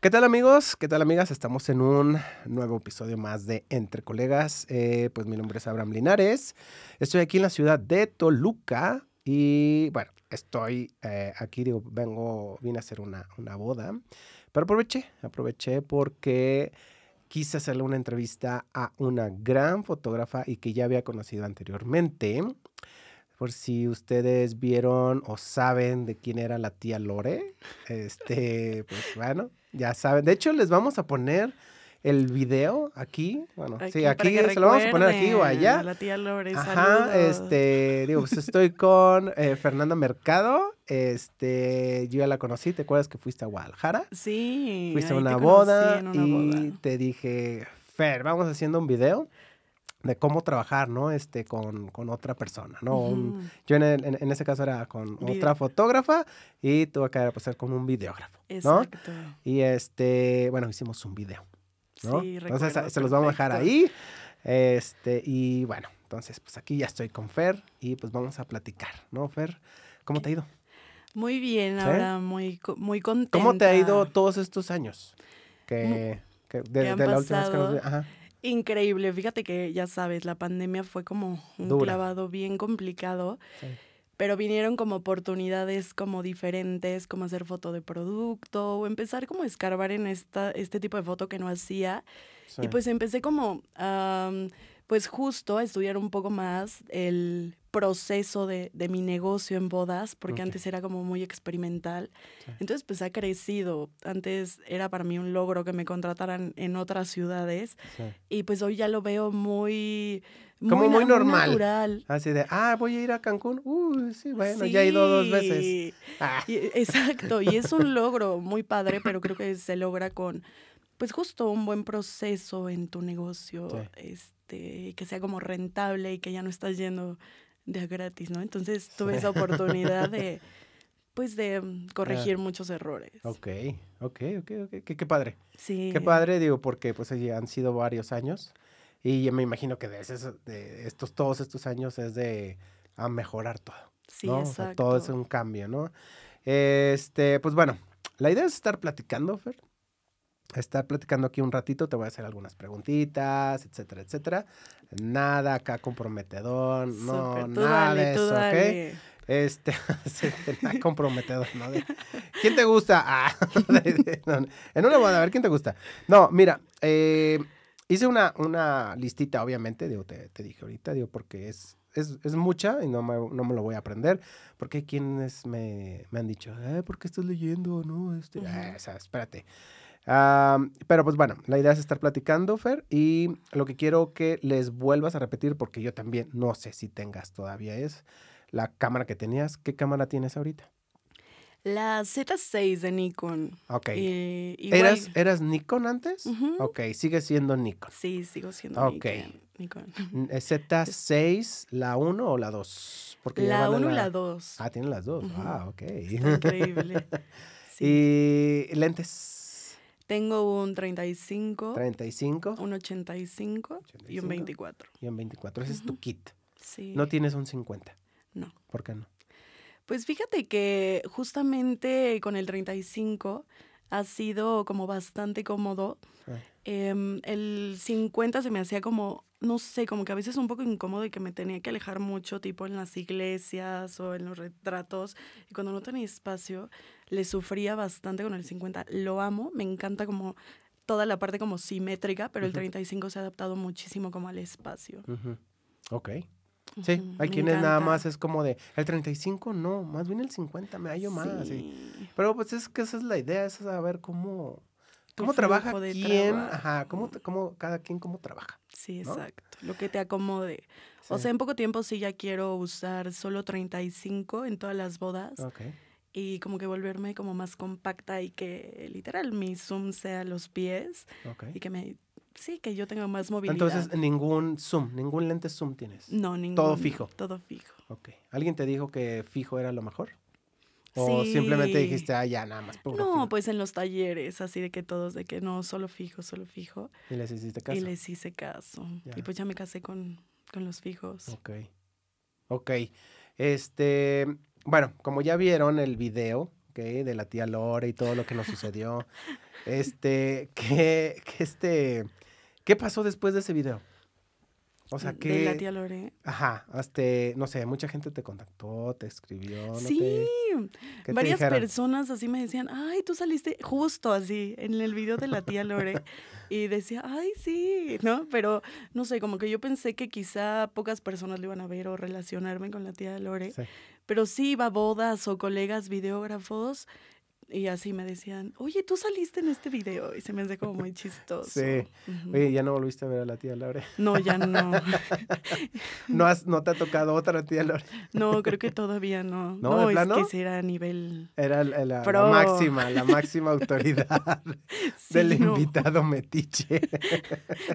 ¿Qué tal amigos? ¿Qué tal amigas? Estamos en un nuevo episodio más de Entre Colegas. Eh, pues mi nombre es Abraham Linares. Estoy aquí en la ciudad de Toluca y bueno, estoy eh, aquí, digo, vengo, vine a hacer una, una boda, pero aproveché, aproveché porque quise hacerle una entrevista a una gran fotógrafa y que ya había conocido anteriormente por si ustedes vieron o saben de quién era la tía Lore. Este, pues bueno, ya saben. De hecho, les vamos a poner el video aquí. Bueno, sí, aquí se lo vamos a poner aquí o allá. La tía Lore, Ajá, este, digo, pues estoy con eh, Fernanda Mercado. Este, yo ya la conocí, ¿te acuerdas que fuiste a Guadalajara? Sí. Fuiste a una boda y te dije, Fer, vamos haciendo un video de cómo trabajar, ¿no? Este, con, otra persona, ¿no? yo en, en, ese caso era con otra fotógrafa y tuve que pasar como un videógrafo, Exacto. ¿no? Y este, bueno, hicimos un video, ¿no? Sí, entonces se los vamos a dejar ahí, este, y bueno, entonces pues aquí ya estoy con Fer y pues vamos a platicar, ¿no, Fer? ¿Cómo te ha ido? Muy bien, ahora muy, muy contenta. ¿Cómo te ha ido todos estos años? Que, desde de, la última vez que nos... Ajá Increíble, fíjate que ya sabes, la pandemia fue como un clavado bien complicado, pero vinieron como oportunidades como diferentes, como hacer foto de producto o empezar como a escarbar en esta, este tipo de foto que no hacía. Y pues empecé como pues justo estudiar un poco más el proceso de, mi negocio en bodas, porque antes era como muy experimental. Entonces, pues ha crecido. Antes era para mí un logro que me contrataran en otras ciudades y pues hoy ya lo veo muy... como muy normal. Así de, ah, voy a ir a Cancún. Uh, sí, bueno, ya he ido dos veces. Ah. Eh, exacto, y es un logro muy padre, pero creo que se logra con, pues justo un buen proceso en tu negocio. Este, este, que sea como rentable y que ya no estás yendo de gratis, ¿no? Entonces tuve esa oportunidad de, pues, de corregir muchos errores. Ok, ok, ok, ok, qué, padre. Sí. Qué padre, digo, porque pues han sido varios años y me imagino que de, esos, estos, todos estos años es de a mejorar todo. Sí, exacto. todo es un cambio, ¿no? Este, pues bueno, la idea es estar platicando, Fer, estar platicando aquí un ratito, te voy a hacer algunas preguntitas, etcétera, etcétera. Nada acá comprometedor, no, nada de eso, ¿ok? Este, comprometedor, ¿no? ¿Quién te gusta? Ah, en una boda, a ver, ¿quién te gusta? No, mira, eh, hice una, una listita, obviamente, digo, te, dije ahorita, digo, porque es, es, mucha y no me, no me, lo voy a aprender, porque hay quienes me, han dicho, eh, ¿por qué estás leyendo? No, este, ah, espérate pero pues bueno, la idea es estar platicando, Fer, y lo que quiero que les vuelvas a repetir, porque yo también no sé si tengas todavía, es la cámara que tenías. ¿Qué cámara tienes ahorita? La Z6 de Nikon. Ok. Eh, ¿Eras, ¿Eras, Nikon antes? Ok, sigue siendo Nikon. Sí, sigo siendo Nikon. Nikon. Eh, ¿Z6, la 1 o la 2? Porque la 1 y la 2. Ah, tiene las dos. Ah, ok. increíble. Sí. ¿Y lentes? Tengo un 35. 35. Un 85, y un 24. Y un 24. Ese es tu kit. Sí. No tienes un 50. No. ¿Por qué no? Pues fíjate que justamente con el 35 ha sido como bastante cómodo. Ah. Em, el 50 se me hacía como, no sé, como que a veces un poco incómodo y que me tenía que alejar mucho, tipo en las iglesias o en los retratos. Y cuando no tenía espacio, le sufría bastante con el 50. Lo amo, me encanta como toda la parte como simétrica, pero el 35 se ha adaptado muchísimo como al espacio. Ok. Sí, hay quienes nada más es como de, el 35 no, más bien el 50, me hallo más. Pero pues es que esa es la idea, es saber cómo, cómo trabaja quién, ajá, cómo, cómo, cada quien cómo trabaja. Sí, exacto, lo que te acomode. O sea, en poco tiempo sí ya quiero usar solo 35 en todas las bodas. Y como que volverme como más compacta y que literal mi Zoom sea los pies y que me sí, que yo tenga más movilidad. Entonces, ningún zoom, ningún lente zoom tienes. No, ningún. Todo fijo. Todo fijo. Ok. ¿Alguien te dijo que fijo era lo mejor? ¿O simplemente dijiste, ah, ya, nada más? no, pues en los talleres, así de que todos, de que no, solo fijo, solo fijo. ¿Y les hiciste caso? Y les hice caso. Y pues ya me casé con, los fijos. Ok. Ok. Este, bueno, como ya vieron el video, ¿ok? de la tía Lore y todo lo que nos sucedió. este, que, que este, ¿Qué pasó después de ese video? O sea, que... De la tía Lore. Ajá, este, no sé, mucha gente te contactó, te escribió. No sí, varias personas así me decían, ay, tú saliste justo así en el video de la tía Lore. y decía, ay, sí, ¿no? Pero, no sé, como que yo pensé que quizá pocas personas le iban a ver o relacionarme con la tía Lore. Pero sí iba bodas o colegas videógrafos y así me decían, oye, tú saliste en este video y se me hace como muy chistoso. Sí. Oye, ¿ya no volviste a ver a la tía Laura? No, ya no. ¿No, has, ¿No te ha tocado otra tía Laura? No, creo que todavía no. No, es que será a nivel... Era la, máxima, la máxima autoridad el del invitado metiche.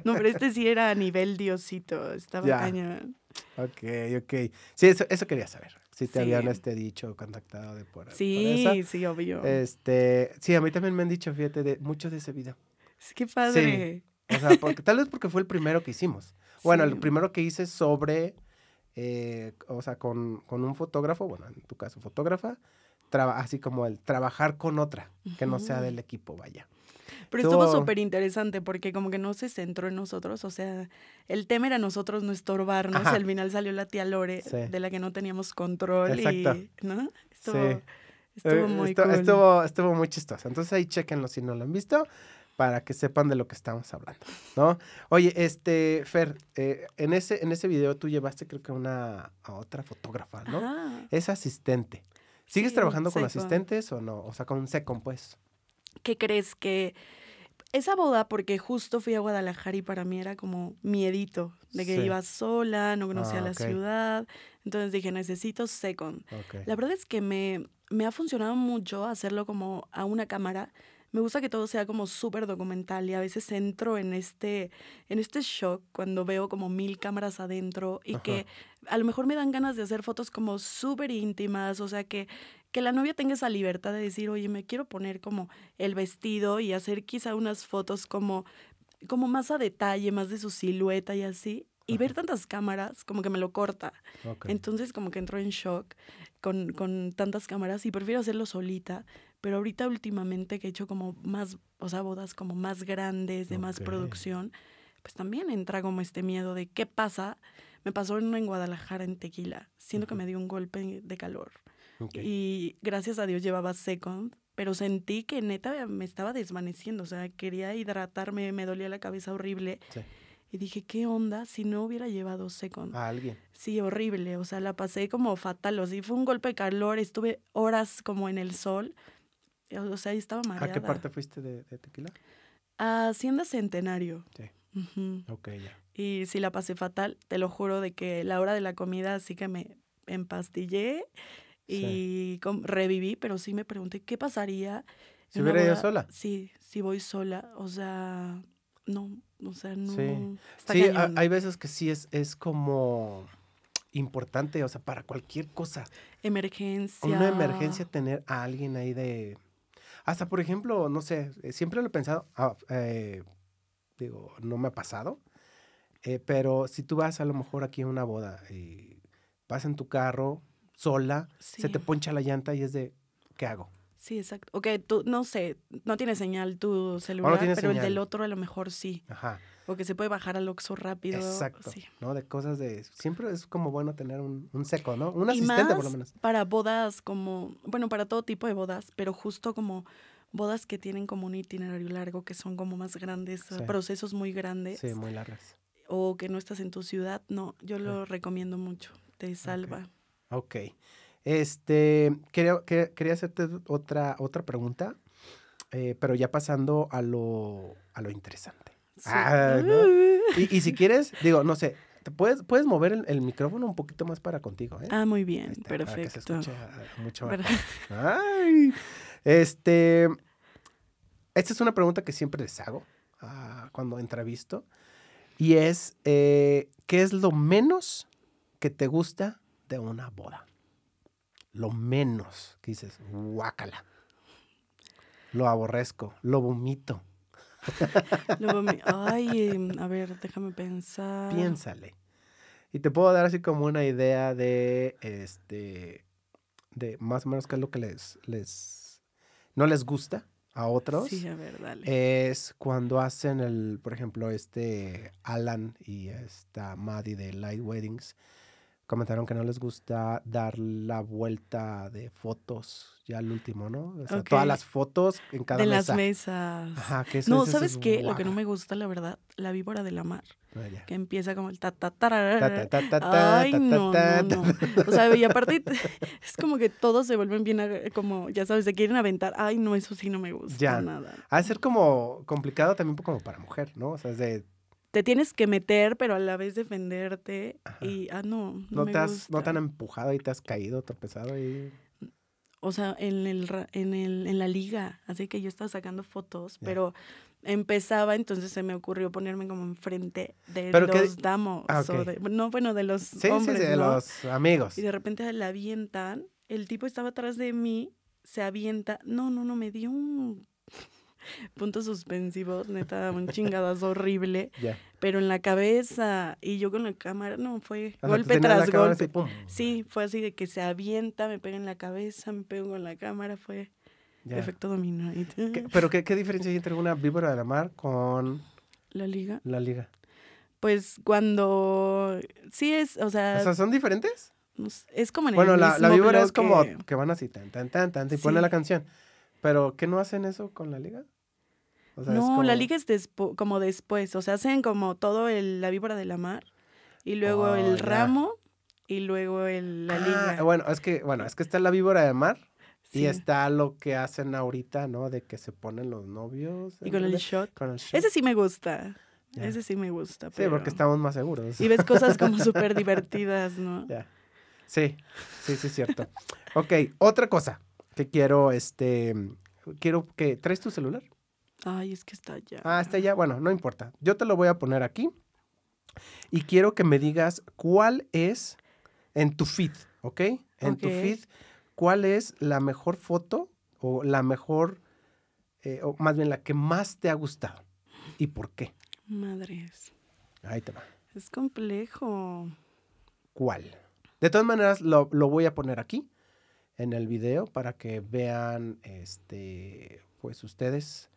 no, pero este sí era a nivel diosito, estaba cañón. Ok, ok. Sí, eso, eso quería saber si te habían este dicho, contactado de por ahí. Sí, sí, obvio. Este, sí, a mí también me han dicho, fíjate, de mucho de ese video. ¡Qué padre. O sea, porque, tal vez porque fue el primero que hicimos. Bueno, el primero que hice sobre, eh, o sea, con, con, un fotógrafo, bueno, en tu caso, fotógrafa, así como el trabajar con otra, que no sea del equipo, vaya. Pero estuvo súper interesante porque como que no se centró en nosotros, o sea, el tema era nosotros no estorbarnos, al final salió la tía Lore de la que no teníamos control y, ¿no? Estuvo, estuvo eh, muy estuvo, muy chistoso. Entonces ahí chequenlo si no lo han visto para que sepan de lo que estamos hablando, ¿no? Oye, este, Fer, eh, en, ese, en ese video tú llevaste creo que una, a otra fotógrafa, ¿no? Es asistente. ¿Sigues trabajando con asistentes o no? O sea, con un second, pues. ¿qué crees que esa boda, porque justo fui a Guadalajara y para mí era como miedito de que iba sola, no conocía ah, la ciudad. Entonces dije, necesito Second. La verdad es que me, me ha funcionado mucho hacerlo como a una cámara. Me gusta que todo sea como súper documental y a veces entro en este, en este shock cuando veo como mil cámaras adentro y que a lo mejor me dan ganas de hacer fotos como súper íntimas, o sea que que la novia tenga esa libertad de decir, oye, me quiero poner como el vestido y hacer quizá unas fotos como, como más a detalle, más de su silueta y así. Y ver tantas cámaras como que me lo corta. Entonces como que entró en shock con, tantas cámaras y prefiero hacerlo solita. Pero ahorita últimamente que he hecho como más, o sea, bodas como más grandes, de más producción, pues también entra como este miedo de qué pasa. Me pasó en, en Guadalajara, en Tequila. Siento que me dio un golpe de calor. Y gracias a Dios llevaba Second, pero sentí que neta me estaba desvaneciendo, o sea, quería hidratarme, me dolía la cabeza horrible. Y dije, ¿qué onda si no hubiera llevado Second? A alguien. Sí, horrible, o sea, la pasé como fatal, o sea, fue un golpe de calor, estuve horas como en el sol, o sea, estaba mareada. ¿A qué parte fuiste de, Tequila? A Hacienda Centenario. Sí. Ok, ya. Y sí la pasé fatal, te lo juro, de que la hora de la comida así que me empastillé y reviví, pero sí me pregunté qué pasaría. Si hubiera ido sola. Sí, si voy sola, o sea, no, o sea, no. Sí, hay veces que sí es, es como importante, o sea, para cualquier cosa. Emergencia. Una emergencia tener a alguien ahí de... Hasta, por ejemplo, no sé, eh, siempre lo he pensado, ah, eh, digo, no me ha pasado, eh, pero si tú vas a lo mejor aquí a una boda y vas en tu carro, sola, se te poncha la llanta y es de, ¿qué hago? Sí, exacto. Ok, tú, no sé, no tiene señal tu celular, pero el del otro a lo mejor sí. Ajá. O que se puede bajar al oxo rápido. Exacto. ¿No? De cosas de... Siempre es como bueno tener un, seco, ¿no? Un asistente por lo menos. para bodas como... Bueno, para todo tipo de bodas, pero justo como bodas que tienen como un itinerario largo, que son como más grandes, procesos muy grandes. Sí, muy largas. O que no estás en tu ciudad, no, yo lo recomiendo mucho, te salva. Ok. Este, quería, quería hacerte otra, otra pregunta, eh, pero ya pasando a lo, interesante. Ah, y, si quieres, digo, no sé, puedes, puedes mover el, micrófono un poquito más para contigo. ¿eh? Ah, muy bien, perfecto. mucho este, esta es una pregunta que siempre les hago ah, cuando entrevisto y es, eh, ¿qué es lo menos que te gusta una boda. Lo menos que dices, guácala. Lo aborrezco, lo vomito. lo vomito. Ay, em, a ver, déjame pensar. Piénsale. Y te puedo dar así como una idea de, este, de más o menos qué es lo que les, les, no les gusta a otros. Sí, a ver, dale. Es cuando hacen el, por ejemplo, este Alan y esta Maddie de Light Weddings comentaron que no les gusta dar la vuelta de fotos ya al último, ¿no? O sea, todas las fotos en cada mesa. De las mesas. Ajá, que eso No, ¿sabes qué? Lo que no me gusta, la verdad, la víbora de la mar. Ah, que empieza como el ta ta ta ta ta no, no. O sea, y aparte es como que todos se vuelven bien eh, como, ya sabes, se quieren aventar. Ay, no, eso sí no me gusta nada. Ha de ser como complicado también como para mujer, ¿no? O sea, es de te tienes que meter, pero a la vez defenderte. Y, ah, no. No, te has, no tan empujado y te has caído, tropezado ahí. O sea, en, el, en, el, en la liga. Así que yo estaba sacando fotos, pero empezaba, entonces se me ocurrió ponerme como enfrente de ¿Pero los damos. Ah, no, bueno, de los sí, de los amigos. Y de repente la avientan, el tipo estaba atrás de mí, se avienta. No, no, no, me dio un puntos suspensivos, neta, un chingadas horrible. Pero en la cabeza y yo con la cámara, no, fue golpe tras golpe. sí, fue así de que se avienta, me pega en la cabeza, me pego con la cámara, fue efecto dominó. pero qué, diferencia hay entre una víbora de la mar con... La liga. La liga. Pues cuando... Sí es, o sea... O sea, ¿son diferentes? Es como en Bueno, la, víbora es como que... van así, tan, tan, tan, tan, y pone la canción. Pero ¿qué no hacen eso con la liga? no, la liga es como después, o sea, hacen como todo la víbora de la mar y luego oh, el ramo y luego el, la ah, liga. bueno, es que bueno, es que está la víbora de mar y está lo que hacen ahorita, ¿no? De que se ponen los novios. Y con el, shot. Ese sí me gusta. Ese sí me gusta. Sí, porque estamos más seguros. Y ves cosas como súper divertidas, ¿no? Sí, sí, sí, es cierto. ok, otra cosa. Te quiero, este, quiero que, ¿traes tu celular? Ay, es que está allá. Ah, está allá. Bueno, no importa. Yo te lo voy a poner aquí. Y quiero que me digas cuál es en tu feed, ¿ok? En tu feed, cuál es la mejor foto o la mejor, eh, o más bien la que más te ha gustado y por qué. Madres. Ahí te va. Es complejo. ¿Cuál? De todas maneras, lo voy a poner aquí en el video para que vean este pues ustedes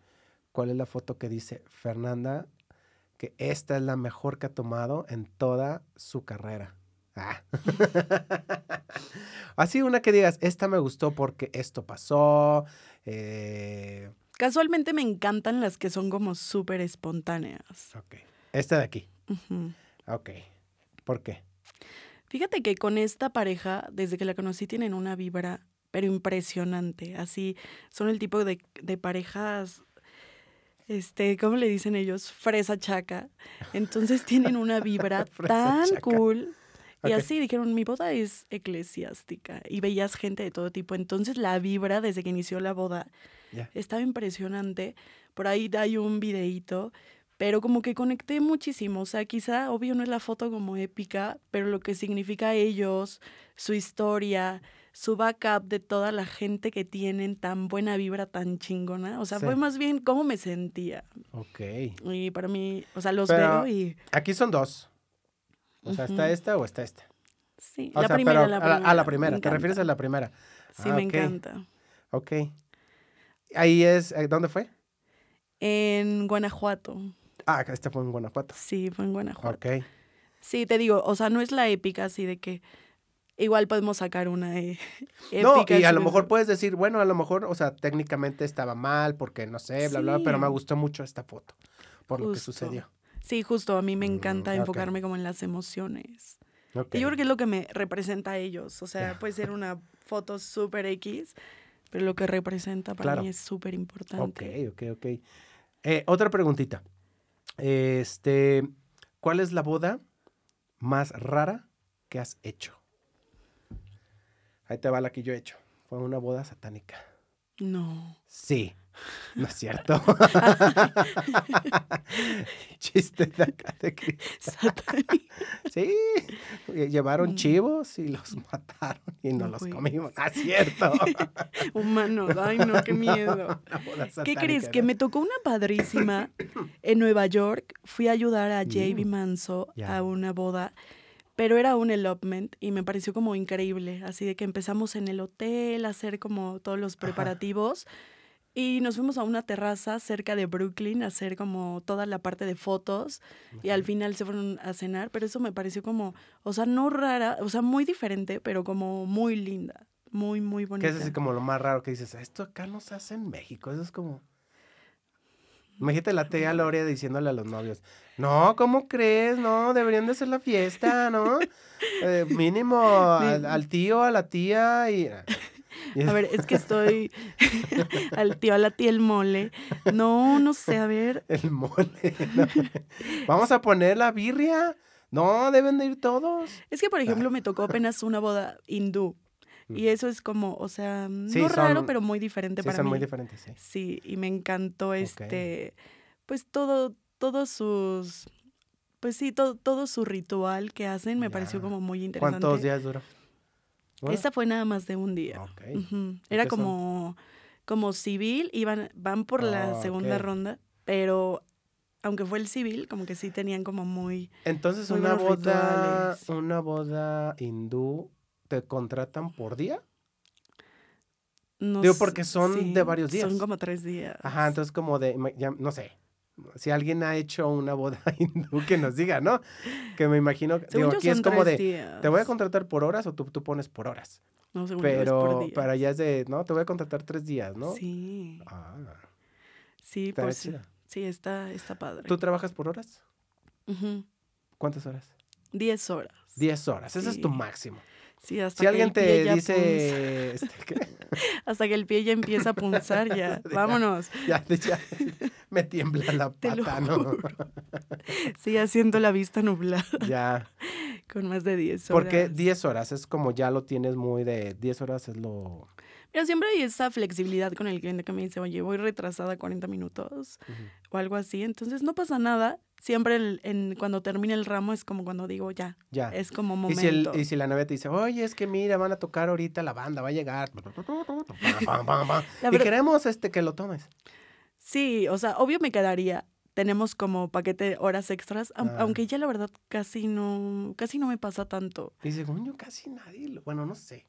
cuál es la foto que dice Fernanda que esta es la mejor que ha tomado en toda su carrera. Ah. Así una que digas, esta me gustó porque esto pasó. Eh". Casualmente me encantan las que son como súper espontáneas. Ok. Esta de aquí. Ok. ¿Por qué? Fíjate que con esta pareja, desde que la conocí, tienen una vibra, pero impresionante. Así, son el tipo de, parejas, este, ¿cómo le dicen ellos? Fresa chaca. Entonces tienen una vibra tan cool. Y así dijeron, mi boda es eclesiástica y veías gente de todo tipo. Entonces la vibra desde que inició la boda estaba impresionante. Por ahí hay un videíto pero como que conecté muchísimo. O sea, quizá, obvio, no es la foto como épica, pero lo que significa ellos, su historia, su backup de toda la gente que tienen tan buena vibra, tan chingona. O sea, fue más bien cómo me sentía. Ok. Y para mí, o sea, los veo y. Aquí son dos. O sea, ¿está esta o está esta? Sí, la, primera, la, a la, primera. ¿Te refieres a la primera? Sí, ah, me encanta. Ok. Ahí es, eh, ¿dónde fue? En Guanajuato. Ah, esta fue en Guanajuato. Sí, fue en Guanajuato. Ok. Sí, te digo, o sea, no es la épica así de que igual podemos sacar una eh, No, y a lo mejor puedes decir, bueno, a lo mejor, o sea, técnicamente estaba mal porque no sé, bla, bla, pero me gustó mucho esta foto por lo que sucedió. Sí, justo, a mí me encanta mm, enfocarme como en las emociones. Y yo creo que es lo que me representa a ellos, o sea, puede ser una foto súper X, pero lo que representa para mí es súper importante. Ok, ok, ok. Eh, otra preguntita. Este, ¿cuál es la boda más rara que has hecho? Ahí te va la que yo he hecho. Fue una boda satánica. No. Sí. No es cierto. Chiste de acá de Sí, llevaron mm. chivos y los mataron y no, los comimos. No ah, es cierto. Humano, ay no, qué miedo. ¿Qué crees? Que me tocó una padrísima en Nueva York. Fui a ayudar a mm. JB Manso a una boda pero era un elopement y me pareció como increíble, así de que empezamos en el hotel a hacer como todos los preparativos. Y nos fuimos a una terraza cerca de Brooklyn a hacer como toda la parte de fotos y al final se fueron a cenar, pero eso me pareció como, o sea, no rara, o sea, muy diferente, pero como muy linda, muy, muy bonita. Que es así como lo más raro que dices, esto acá no se hace en México, eso es como... Mm, Imagínate la tía Loria diciéndole a los novios, no, ¿cómo crees? No, deberían de hacer la fiesta, ¿no? Eh, mínimo al, tío, a la tía y... Ah, A ver, es que estoy al tío, a la tía, el mole. No, no sé, a ver. El mole. Vamos a poner la birria. No, deben de ir todos. Es que, por ah. ejemplo, me tocó apenas una boda hindú. Mm. Y eso es como, o sea, no raro, pero muy diferente sí, para mí. muy diferente sí. Sí, y me encantó este, pues todo, todos sus, pues sí, todo, todo su ritual que hacen me pareció como muy interesante. ¿Cuántos días duró? Esa fue nada más de un día. Era como, como civil, iban, van por la ah, segunda ronda, pero aunque fue el civil, como que sí tenían como muy. Entonces, una boda. Una boda hindú te contratan por día. No Digo, porque son de varios días. Son como tres días. Ajá, entonces como de, no sé, si alguien ha hecho una boda hindú, que nos diga, ¿no? Que me imagino, digo, aquí es como de, te voy a contratar por horas o tú, pones por horas. No, según Pero es para allá es de, no, te voy a contratar tres días, ¿no? Sí. Ah. Sí, está pues, sí, está, está padre. ¿Tú trabajas por horas? ¿Cuántas horas? Diez horas. Diez horas, ese es tu máximo si alguien te dice... Este, hasta que el pie ya empieza a punzar, ya. Vámonos. Ya, ya, me tiembla la pata, ¿no? sí, haciendo la vista nublada. Ya. Con más de 10 horas. Porque 10 horas es como ya lo tienes muy de... 10 horas es lo... Mira, siempre hay esa flexibilidad con el cliente que me dice, oye, voy retrasada 40 minutos o algo así. Entonces no pasa nada siempre el, en, cuando termina el ramo es como cuando digo ya. Ya. Es como momento. Y si, la novia dice, oye, es que mira, van a tocar ahorita la banda, va a llegar. y queremos este, que lo tomes. Sí, o sea, obvio me quedaría. Tenemos como paquete horas extras, ah. aunque ya la verdad casi no, casi no me pasa tanto. Y según casi nadie, bueno, no sé.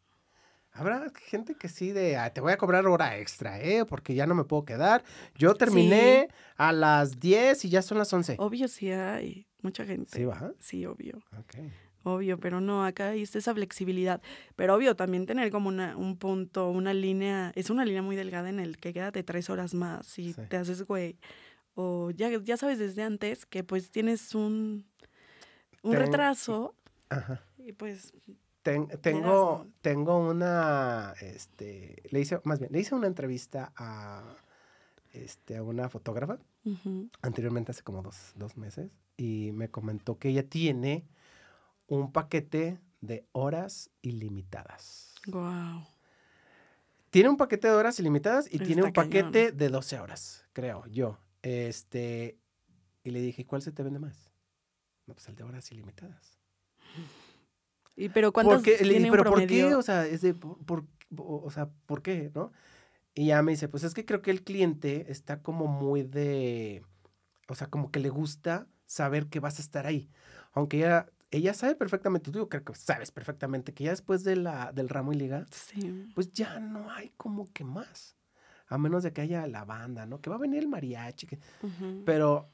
Habrá gente que sí de, ah, te voy a cobrar hora extra, ¿eh? Porque ya no me puedo quedar. Yo terminé a las 10 y ya son las 11. Obvio sí hay mucha gente. ¿Sí va? Sí, obvio. Obvio, pero no, acá hay esa flexibilidad. Pero obvio, también tener como una, un punto, una línea, es una línea muy delgada en el que quédate tres horas más y te haces güey. O ya, ya sabes desde antes que pues tienes un, un retraso. Ajá. Y pues tengo, tengo una, este, le hice, más bien, le hice una entrevista a, este, a una fotógrafa anteriormente hace como dos, dos, meses y me comentó que ella tiene un paquete de horas ilimitadas. Wow. Tiene un paquete de horas ilimitadas y tiene un paquete de 12 horas, creo yo. Este, y le dije, ¿cuál se te vende más? No, pues el de horas ilimitadas. ¿Y pero cuántos qué, tiene pero ¿por qué? O sea, por, o sea, ¿por qué, no? Y ya me dice, pues es que creo que el cliente está como muy de, o sea, como que le gusta saber que vas a estar ahí. Aunque ella, ella sabe perfectamente, tú creo que sabes perfectamente que ya después de la, del ramo y liga, pues ya no hay como que más. A menos de que haya la banda, ¿no? Que va a venir el mariachi. Pero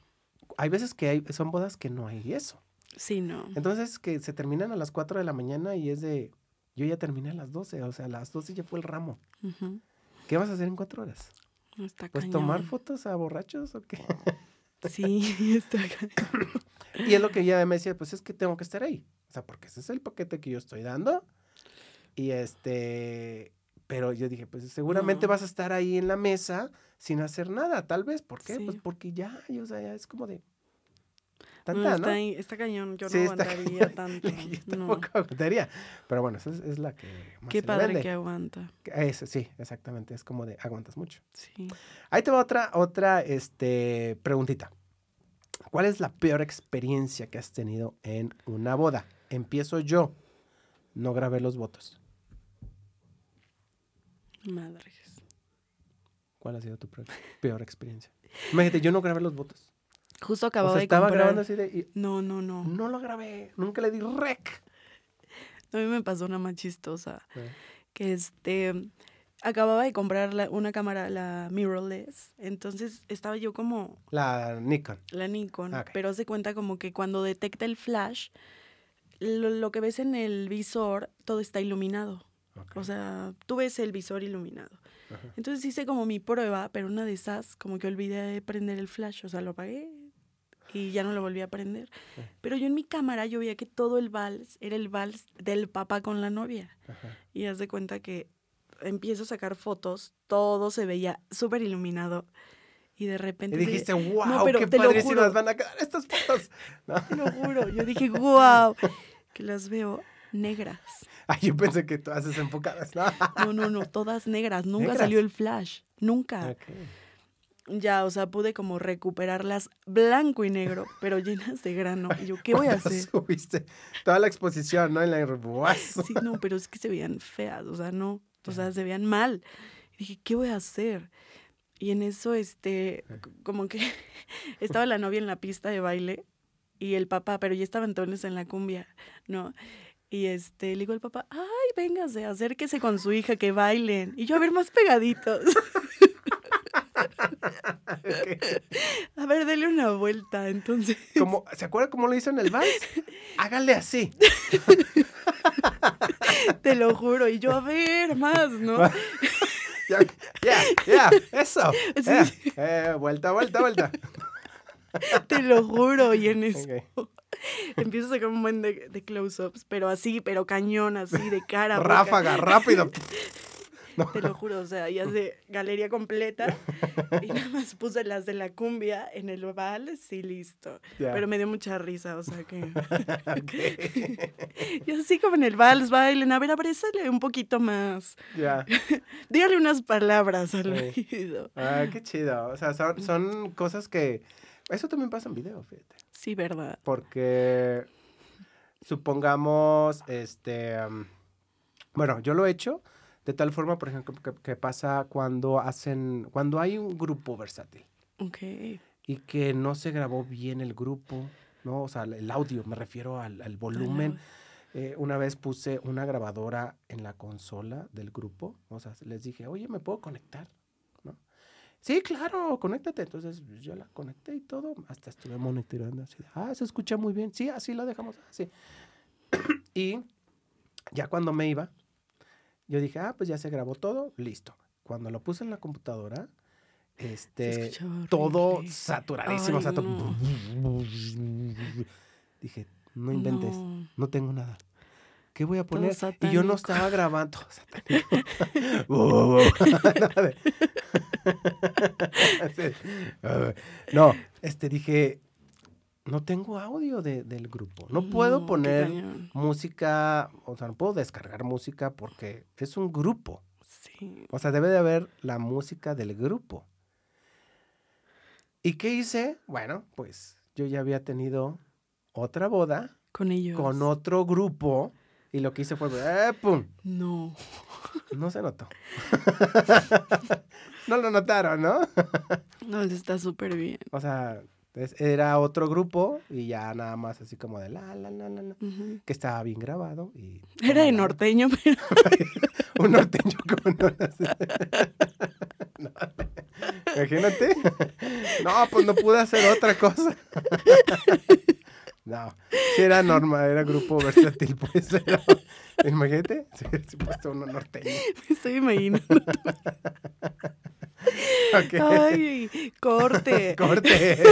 hay veces que hay, son bodas que no hay eso. Sí, no. Entonces, que se terminan a las 4 de la mañana y es de, yo ya terminé a las 12, o sea, a las 12 ya fue el ramo. ¿Qué vas a hacer en 4 horas? pues tomar fotos a borrachos o qué. Sí, está Y es lo que ella me decía, pues es que tengo que estar ahí. O sea, porque ese es el paquete que yo estoy dando. Y este, pero yo dije, pues seguramente vas a estar ahí en la mesa sin hacer nada, tal vez. ¿Por qué? Pues porque ya, yo o sea, ya es como de, está, cañón, yo no aguantaría tanto. yo tampoco no. aguantaría. Pero bueno, esa es, la que más Qué padre que aguanta. sí, exactamente, es como de aguantas mucho. Ahí te va otra, otra este, preguntita. ¿Cuál es la peor experiencia que has tenido en una boda? Empiezo yo. No grabé los votos. Madres. ¿Cuál ha sido tu peor experiencia? Imagínate, yo no grabé los votos. Justo acababa o de estaba grabando así de... no, no, no. No lo grabé. Nunca le di rec. A mí me pasó una más chistosa. Que este... Acababa de comprar una cámara, la mirrorless. Entonces estaba yo como... La Nikon. La Nikon. Ah, pero se cuenta como que cuando detecta el flash, lo, que ves en el visor, todo está iluminado. O sea, tú ves el visor iluminado. Entonces hice como mi prueba, pero una de esas, como que olvidé de prender el flash, o sea, lo apagué, y ya no lo volví a aprender. Pero yo en mi cámara yo veía que todo el vals era el vals del papá con la novia. Y haz de cuenta que empiezo a sacar fotos, todo se veía súper iluminado. Y de repente. Y dijiste, wow, pero qué padrísimas van a quedar estas fotos. No. Te lo juro. Yo dije, wow, que las veo negras. Ah, yo pensé que todas desenfocadas. No, no, no, no todas negras. Nunca salió el flash. Nunca ya, o sea, pude como recuperarlas blanco y negro, pero llenas de grano. Y yo, ¿qué voy a hacer? Subiste toda la exposición, ¿no? En la Sí, no, pero es que se veían feas, o sea, no, o sea, se veían mal. Y dije, ¿qué voy a hacer? Y en eso, este, eh. como que estaba la novia en la pista de baile y el papá, pero ya estaban entonces en la cumbia, ¿no? Y este, le digo al papá, ay, véngase, acérquese con su hija, que bailen. Y yo, a ver, más pegaditos. A ver, dele una vuelta, entonces. ¿Se acuerda cómo lo hizo en el vals? Hágale así. Te lo juro. Y yo, a ver, más, ¿no? Ya, ya, eso. Eh, vuelta, vuelta, vuelta. Te lo juro, y en eso. Empiezo a sacar un buen de, close-ups, pero así, pero cañón, así, de cara. Ráfaga, rápido. Te lo juro, o sea, ya de galería completa y nada más puse las de la cumbia en el vals y listo. Pero me dio mucha risa, o sea que... Yo así como en el vals, bailen, a ver, abrésale un poquito más. Ya. Dígale unas palabras al oído. Ah, qué chido. O sea, son, cosas que... Eso también pasa en video, fíjate. Sí, verdad. Porque supongamos, este... Mm, bueno, yo lo he hecho de tal forma, por ejemplo, que, pasa cuando hacen, cuando hay un grupo versátil. Okay. Y que no se grabó bien el grupo, ¿no? O sea, el audio, me refiero al, volumen. Eh, una vez puse una grabadora en la consola del grupo, o sea, les dije, oye, ¿me puedo conectar? ¿No? Sí, claro, conéctate. Entonces yo la conecté y todo, hasta estuve monitoreando así, ah, se escucha muy bien, sí, así lo dejamos, así. Ah, y ya cuando me iba, yo dije, ah, pues ya se grabó todo, listo. Cuando lo puse en la computadora, este, todo saturadísimo. Dije, no inventes, no. tengo nada. ¿Qué voy a poner? Y yo no estaba grabando. no, este, dije, no tengo audio del grupo. No puedo mm, poner música, o sea, no puedo descargar música porque es un grupo. Sí. O sea, debe de haber la música del grupo. ¿Y qué hice? Bueno, pues yo ya había tenido otra boda. Con ellos. Con otro grupo. Y lo que hice fue, eh, pum! No. No se notó. no lo notaron, ¿no? no, está súper bien. O sea, entonces era otro grupo y ya nada más así como de la, la, la, la, la que estaba bien grabado. y Era de norteño, pero... un norteño con unas... no, imagínate. no, pues no pude hacer otra cosa. no, era normal, era grupo versátil, pues, era... Imagínate, se ha puesto uno norteño. Me estoy imaginando. Ay, corte. corte.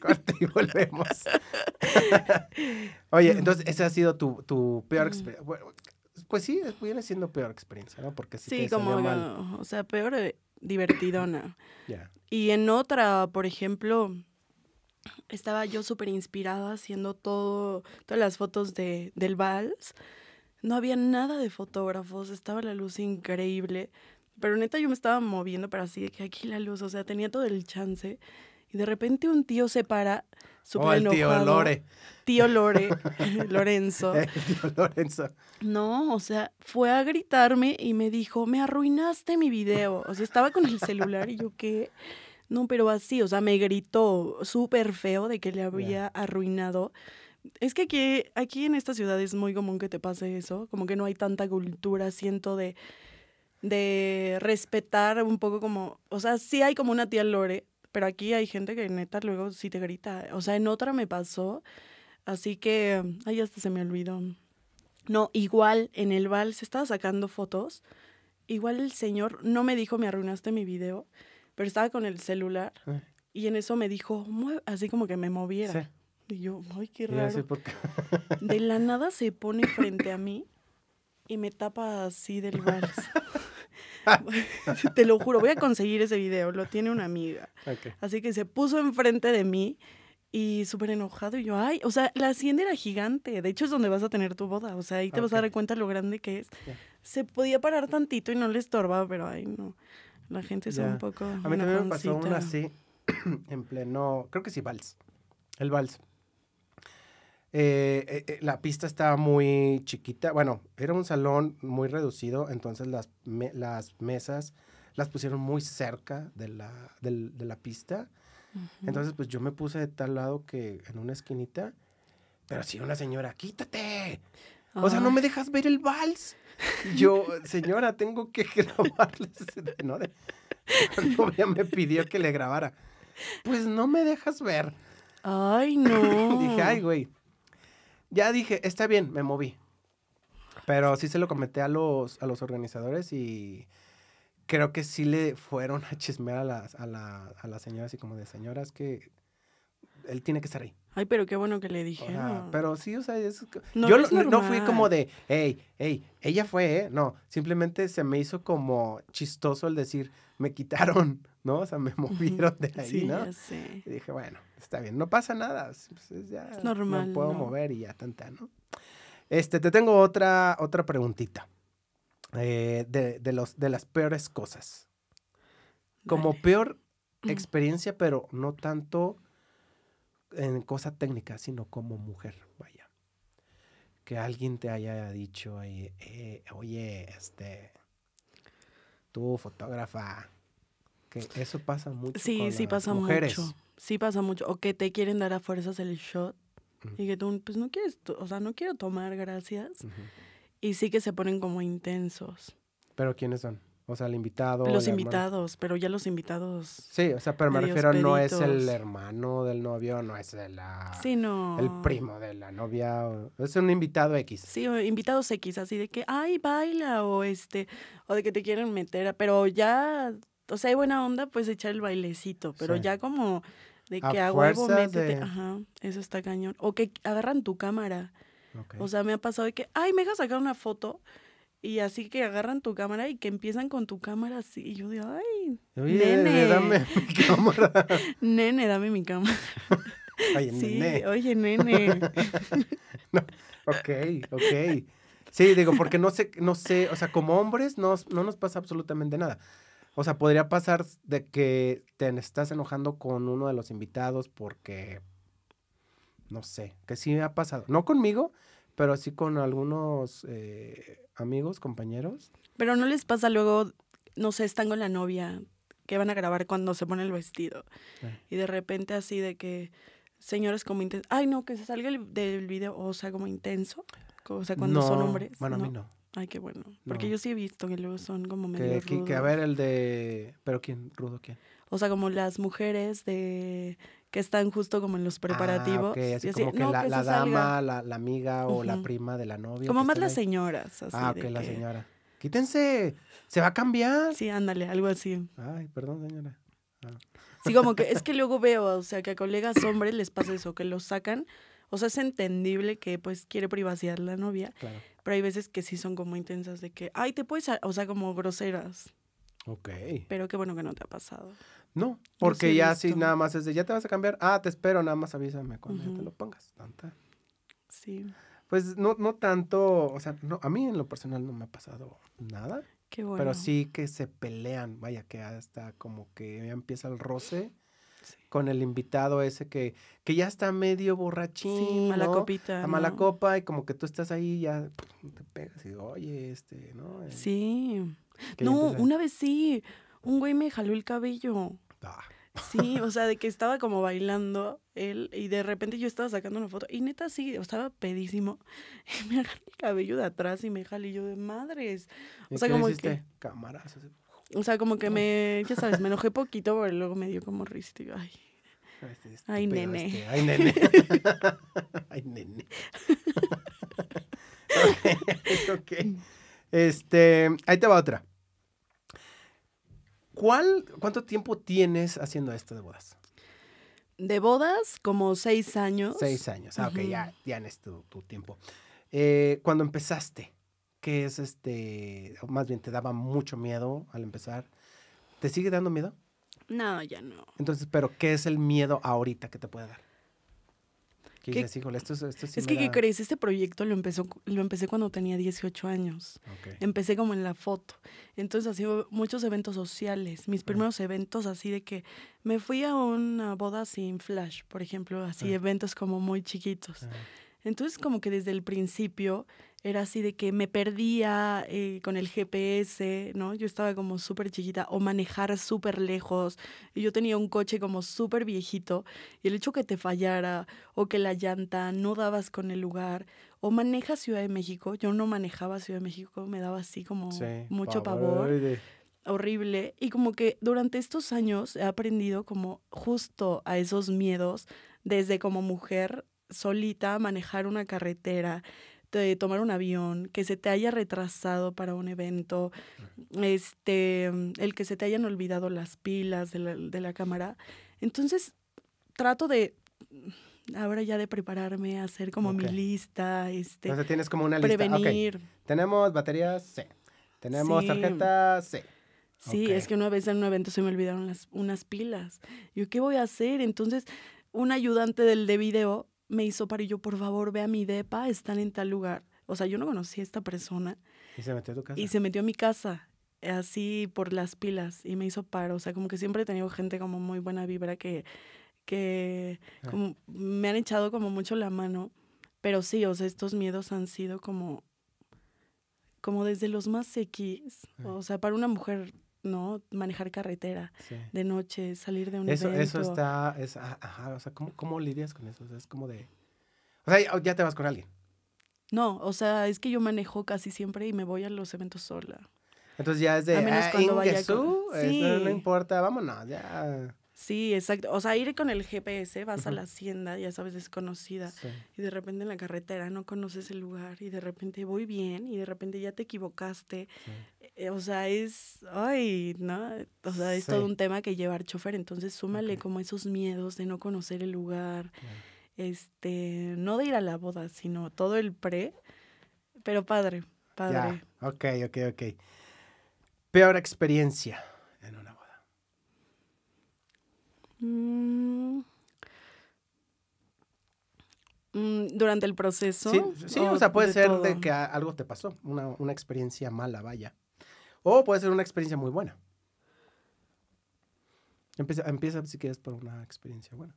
Corte y volvemos. Oye, entonces esa ha sido tu, tu peor mm. experiencia. pues sí, viene siendo peor experiencia, ¿no? Porque sí, sí, como, o sea, peor eh, divertidona. Ya. Y en otra, por ejemplo, estaba yo súper inspirada haciendo todo, todas las fotos de, del vals no había nada de fotógrafos, estaba la luz increíble, pero neta yo me estaba moviendo para así, que aquí la luz, o sea, tenía todo el chance. Y de repente un tío se para, oh, súper Tío Lore. Tío Lore, Lorenzo. tío Lorenzo. No, o sea, fue a gritarme y me dijo, me arruinaste mi video. O sea, estaba con el celular y yo, ¿qué? No, pero así, o sea, me gritó súper feo de que le había arruinado es que aquí, aquí en esta ciudad es muy común que te pase eso, como que no hay tanta cultura, siento, de, de respetar un poco como, o sea, sí hay como una tía Lore, pero aquí hay gente que neta luego sí te grita. O sea, en otra me pasó, así que, ay, hasta se me olvidó. No, igual en el val se estaba sacando fotos, igual el señor no me dijo, me arruinaste mi video, pero estaba con el celular. Y en eso me dijo, así como que me moviera. Y yo, ay, qué raro. De la nada se pone frente a mí y me tapa así del vals. Te lo juro, voy a conseguir ese video, lo tiene una amiga. Así que se puso enfrente de mí y súper enojado y yo, ay, o sea, la hacienda era gigante, de hecho es donde vas a tener tu boda, o sea, ahí te vas a dar cuenta lo grande que es. Se podía parar tantito y no le estorbaba, pero ay, no, la gente es un poco... A mí también me pasó una así, en pleno, creo que sí, Vals, el Vals. Eh, eh, eh, la pista estaba muy chiquita, bueno, era un salón muy reducido, entonces las, las mesas las pusieron muy cerca de la, la pista. Entonces, pues yo me puse de tal lado que en una esquinita, pero si una señora, quítate. O sea, no me dejas ver el vals. Yo, señora, tengo que grabarles. No, novia me pidió que le grabara. Pues no me dejas ver. Ay, no. Dije, ay, güey. Ya dije, está bien, me moví. Pero sí se lo comenté a los, a los organizadores y creo que sí le fueron a chismear a, las, a, la, a las señoras y como de señoras que él tiene que estar ahí. Ay, pero qué bueno que le dije. pero sí, o sea, yo no, fui como de, hey, hey, ella fue, ¿eh? No, simplemente se me hizo como chistoso el decir, me quitaron, ¿no? O sea, me movieron de ahí, ¿no? Sí, sí. Y dije, bueno, está bien, no pasa nada, pues ya es normal. puedo mover y ya tanta, ¿no? Este, te tengo otra, otra preguntita eh, de, los, de las peores cosas. Como peor experiencia, pero no tanto en cosa técnica, sino como mujer, vaya. Que alguien te haya dicho, oye, eh, oye este, tú fotógrafa, que eso pasa mucho. Sí, sí pasa mujeres. mucho. Sí pasa mucho. O que te quieren dar a fuerzas el shot y que tú, pues no quieres, o sea, no quiero tomar, gracias. Y sí que se ponen como intensos. ¿Pero quiénes son? O sea, el invitado. Los invitados, pero ya los invitados. Sí, o sea, pero me refiero, no es el hermano del novio, no es el, primo de la novia, es un invitado X. Sí, invitados X, así de que, ay, baila, o este, o de que te quieren meter, pero ya, o sea, hay buena onda, pues echar el bailecito, pero ya como de que a, huevo métete, ajá, eso está cañón. O que agarran tu cámara. O sea, me ha pasado de que, ay, me dejas sacar una foto y así que agarran tu cámara y que empiezan con tu cámara así. Y yo digo, ay, nene. Dame mi cámara. nene, dame mi cámara. oye, sí, nene. Oye, nene. ok, ok. Sí, digo, porque no sé, no sé, o sea, como hombres no, no nos pasa absolutamente nada. O sea, podría pasar de que te estás enojando con uno de los invitados porque, no sé, que sí me ha pasado. No conmigo, pero sí con algunos eh, amigos, compañeros. Pero no les pasa luego, no sé, están con la novia, que van a grabar cuando se pone el vestido. Y de repente así de que, señores como intenso, ay no, que se salga del video, o sea, como intenso, o sea, cuando son hombres. Bueno, a mí no. Ay, qué bueno. Porque yo sí he visto que luego son como medio. Que, que, a ver, el de. ¿Pero quién? ¿Rudo quién? O sea, como las mujeres de que están justo como en los ah, preparativos. como que la, dama, la, amiga o la prima de la novia. Como más las señoras. ah, ok, la señora. Quítense, se va a cambiar. Sí, ándale, algo así. Ay, perdón, señora. Ah. Sí, como que es que luego veo, o sea, que a colegas hombres les pasa eso, que los sacan. O sea, es entendible que pues quiere privacidad la novia, claro. pero hay veces que sí son como intensas de que, ay, te puedes, o sea, como groseras. Ok. Pero qué bueno que no te ha pasado. No, porque ya si nada más es de ya te vas a cambiar, ah, te espero, nada más avísame cuando ya te lo pongas. Sí. Pues no, no tanto, o sea, no, a mí en lo personal no me ha pasado nada. Qué bueno. Pero sí que se pelean, vaya, que hasta como que ya empieza el roce. con el invitado ese que, que ya está medio borrachín. Sí, mala copita. A mala copa y como que tú estás ahí ya te pegas y digo, oye, este, ¿no? sí. No, una vez sí un güey me jaló el cabello. Ah. Sí, o sea, de que estaba como bailando él y de repente yo estaba sacando una foto y neta sí, estaba pedísimo. Y me agarré el cabello de atrás y me jalé yo de madres. O sea, como hiciste? que cámaras. O sea, como que me, ya sabes, me enojé poquito, pero luego me dio como risa y ay. ay, nene. ay, nene. Este, ay, nene. ay, nene. ok. Este, ahí te va otra. ¿Cuánto tiempo tienes haciendo esto de bodas? De bodas, como seis años. Seis años, ah, ok, ya, tienes en tu, tu tiempo. Eh, cuando empezaste, ¿qué es este, más bien te daba mucho miedo al empezar, ¿te sigue dando miedo? No, ya no. Entonces, ¿pero qué es el miedo ahorita que te puede dar? Es que, ¿qué crees? Este proyecto lo, lo empecé cuando tenía 18 años. Empecé como en la foto. Entonces, ha sido muchos eventos sociales. Mis primeros eventos, así de que me fui a una boda sin flash, por ejemplo, así ah. eventos como muy chiquitos. Ah. Entonces, como que desde el principio era así de que me perdía eh, con el GPS, ¿no? Yo estaba como súper chiquita o manejar súper lejos. Y yo tenía un coche como súper viejito y el hecho que te fallara o que la llanta no dabas con el lugar o manejas Ciudad de México. Yo no manejaba Ciudad de México, me daba así como mucho pavor. pavor horrible y como que durante estos años he aprendido como justo a esos miedos desde como mujer solita manejar una carretera de tomar un avión, que se te haya retrasado para un evento, este, el que se te hayan olvidado las pilas de la, cámara. Entonces, trato de ahora ya de prepararme, hacer como mi lista, este. tienes como una lista. Prevenir. Tenemos baterías sí. Tenemos sí. Sí, es que una vez en un evento se me olvidaron las, unas pilas. Yo, ¿qué voy a hacer? Entonces, un ayudante del de video me hizo paro y yo, por favor, ve a mi depa, están en tal lugar. O sea, yo no conocí a esta persona. ¿Y se metió a tu casa? Y se metió a mi casa, así por las pilas, y me hizo paro. O sea, como que siempre he tenido gente como muy buena vibra que, que ah. como, me han echado como mucho la mano. Pero sí, o sea, estos miedos han sido como, como desde los más X. Ah. O sea, para una mujer ¿no? Manejar carretera de noche, salir de un evento. Eso está, es, ajá, o sea, ¿cómo, lidias con eso? es como de, o sea, ya te vas con alguien. No, o sea, es que yo manejo casi siempre y me voy a los eventos sola. Entonces ya es de, a menos ah, cuando vaya con... sí. Este, no, no, importa, vámonos, ya. Sí, exacto. O sea, ir con el GPS, vas a la hacienda, ya sabes, desconocida, y de repente en la carretera no conoces el lugar, y de repente voy bien, y de repente ya te equivocaste. Eh, o sea, es, ay, ¿no? O sea, es todo un tema que llevar chofer, entonces súmale como esos miedos de no conocer el lugar, este, no de ir a la boda, sino todo el pre, pero padre, padre. Ya, Ok, ok, ok. Peor experiencia. Mm. Mm, durante el proceso. Sí, o, sea, puede ser de que algo te pasó, una, experiencia mala, vaya. O puede ser una experiencia muy buena. Empieza, empieza si quieres por una experiencia buena.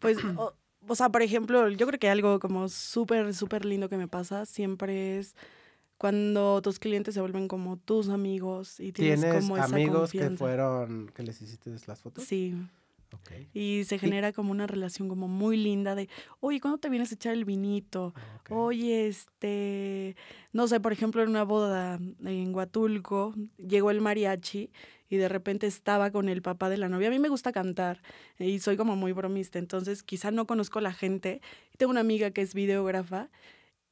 Pues, o, o sea, por ejemplo, yo creo que algo como súper, súper lindo que me pasa siempre es cuando tus clientes se vuelven como tus amigos y tienes, como esa amigos que fueron que les hiciste las fotos. Sí. Okay. Y se genera como una relación como muy linda de, oye, ¿cuándo te vienes a echar el vinito? Ah, oye, este, no sé, por ejemplo, en una boda en Huatulco llegó el mariachi y de repente estaba con el papá de la novia. A mí me gusta cantar y soy como muy bromista, entonces quizá no conozco la gente. Tengo una amiga que es videógrafa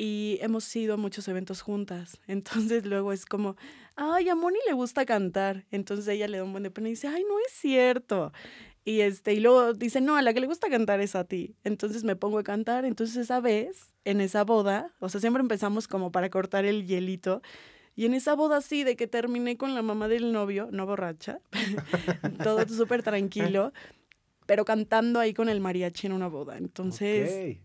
y hemos ido a muchos eventos juntas. Entonces luego es como, ay, a Moni le gusta cantar. Entonces ella le da un buen de pena y dice, ay, no es cierto. Y, este, y luego dice, no, a la que le gusta cantar es a ti. Entonces me pongo a cantar. Entonces esa vez, en esa boda, o sea, siempre empezamos como para cortar el hielito. Y en esa boda sí, de que terminé con la mamá del novio, no borracha, todo súper tranquilo, pero cantando ahí con el mariachi en una boda. Entonces,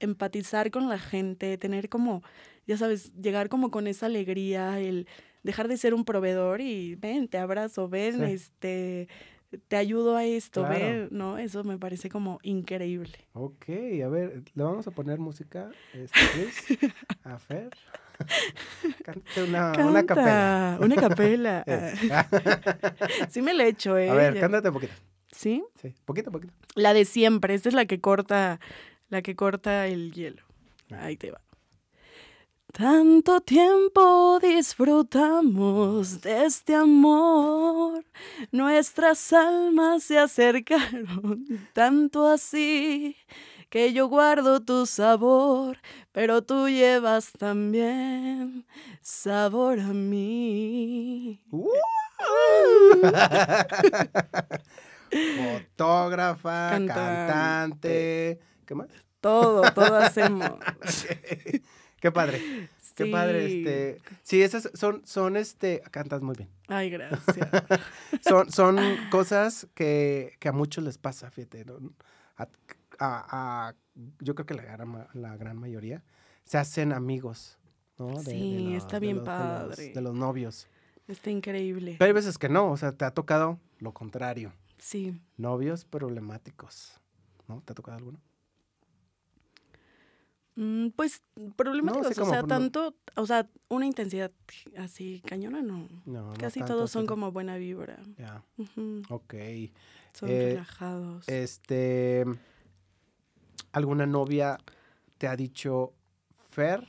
empatizar con la gente, tener como, ya sabes, llegar como con esa alegría, el dejar de ser un proveedor y ven, te abrazo, ven, este, te ayudo a esto, ven, ¿no? Eso me parece como increíble. Ok, a ver, le vamos a poner música este, a ver? Cante una, una capela. Una capela. Eh. sí me la echo, ¿eh? A ver, eh. cántate un poquito. ¿Sí? Sí, poquito, poquito. La de siempre, esta es la que corta la que corta el hielo. Ah. Ahí te va. Tanto tiempo disfrutamos de este amor, nuestras almas se acercaron tanto así que yo guardo tu sabor, pero tú llevas también sabor a mí. Fotógrafa, cantante ¿Qué más? Todo, todo hacemos. Qué padre. Qué padre. Este, sí, esas son, son, este, cantas muy bien. Ay, gracias. son, son cosas que, que, a muchos les pasa, fíjate. A, a, yo creo que la gran, la gran mayoría se hacen amigos, ¿no? sí, está bien padre. de los, novios. Está increíble. Pero hay veces que no, o sea, te ha tocado lo contrario. Sí. Novios problemáticos, ¿no? ¿Te ha tocado alguno? Mm, pues problemas o sea, tanto, o sea, una intensidad así cañona no. Casi todos son como buena vibra. Ya. Ok. Son eh, relajados. Este. ¿Alguna novia te ha dicho, Fer,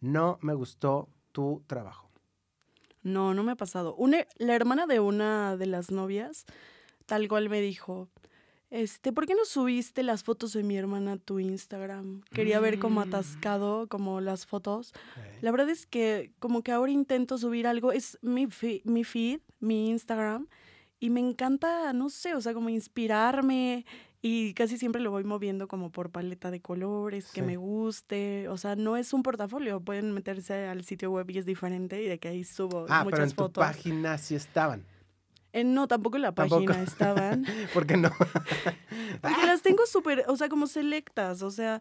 no me gustó tu trabajo? No, no me ha pasado. la hermana de una de las novias, tal cual me dijo, este, ¿por qué no subiste las fotos de mi hermana a tu Instagram? Quería ver como mm. atascado, como las fotos. La verdad es que como que ahora intento subir algo, es mi, mi feed, mi Instagram, y me encanta, no sé, o sea, como inspirarme y casi siempre lo voy moviendo como por paleta de colores, que me guste, o sea, no es un portafolio, pueden meterse al sitio web y es diferente y de que ahí subo ah, muchas pero en fotos. Tu página sí estaban no, tampoco en la página estaban. ¿Por qué no? Porque las tengo súper, o sea, como selectas, o sea,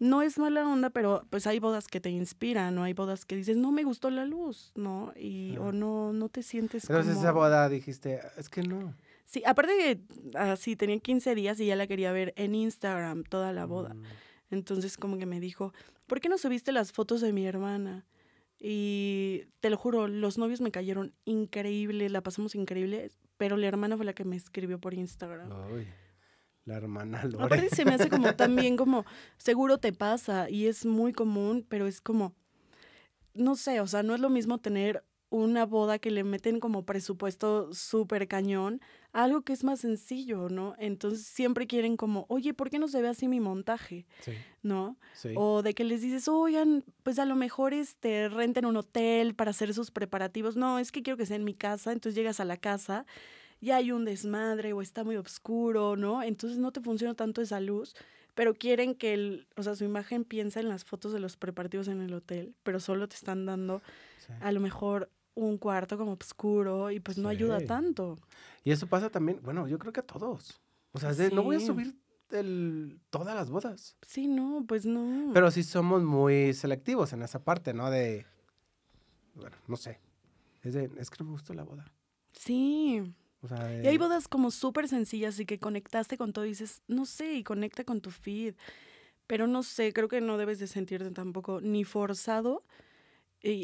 no es mala onda, pero pues hay bodas que te inspiran, ¿no? Hay bodas que dices, no me gustó la luz, ¿no? Y, o no, no te sientes Entonces esa boda dijiste, es que no. Sí, aparte que así tenía 15 días y ya la quería ver en Instagram toda la boda. Mm. Entonces como que me dijo, ¿por qué no subiste las fotos de mi hermana? Y te lo juro, los novios me cayeron increíble, la pasamos increíble, pero la hermana fue la que me escribió por Instagram. Ay, la hermana Lore. veces se me hace como también como, seguro te pasa y es muy común, pero es como, no sé, o sea, no es lo mismo tener una boda que le meten como presupuesto súper cañón, algo que es más sencillo, ¿no? Entonces siempre quieren como, oye, ¿por qué no se ve así mi montaje? Sí. ¿No? O de que les dices, oigan, pues a lo mejor este, renten un hotel para hacer sus preparativos. No, es que quiero que sea en mi casa, entonces llegas a la casa y hay un desmadre o está muy oscuro, ¿no? Entonces no te funciona tanto esa luz pero quieren que el, o sea, su imagen piensa en las fotos de los preparativos en el hotel, pero solo te están dando a lo mejor un cuarto como oscuro y pues no ayuda tanto. Y eso pasa también, bueno, yo creo que a todos. O sea, no voy a subir todas las bodas. Sí, no, pues no. Pero sí somos muy selectivos en esa parte, ¿no? De, bueno, no sé. Es, de, es que no me gustó la boda. Sí. Y hay bodas como súper sencillas y que conectaste con todo y dices, no sé, y conecta con tu feed. Pero no sé, creo que no debes de sentirte tampoco ni forzado,